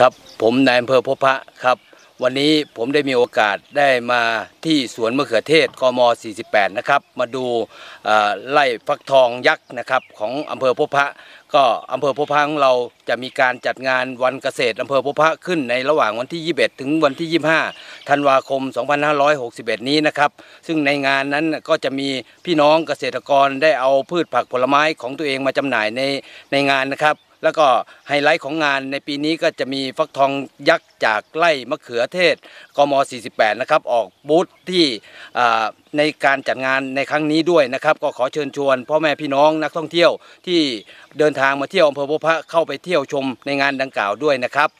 ครับ ผมนายอำเภอพบพระครับ วันนี้ผมได้มีโอกาสได้มาที่สวนมะเขือเทศกม 48 นะครับมาดูไล่ฟักทองยักษ์นะครับของอำเภอพบพระก็อำเภอพบพระของเราจะมีการจัดงานวันเกษตรอำเภอพบพระขึ้นในระหว่างวันที่ 21 ถึงวันที่ 25 ธันวาคม 2561 นี้นะครับ ซึ่งในงานนั้นก็จะมีพี่น้องเกษตรกรได้เอาพืชผักผลไม้ของตัวเองมาจำหน่ายในในงานนะครับแล้วก็ไฮไลท์ของงานในปีนี้ก็จะมีฟักทองยักษ์จากไร่มะเขือเทศกม48 นะครับออกบูธที่ในการจัดงานในครั้งนี้ด้วยนะครับ ก็ขอเชิญชวน พ่อแม่พี่น้องนักท่องเที่ยวที่เดินทางมาเที่ยวอำเภอพบพระเข้าไปเที่ยวชมในงานดังกล่าวด้วยนะครับ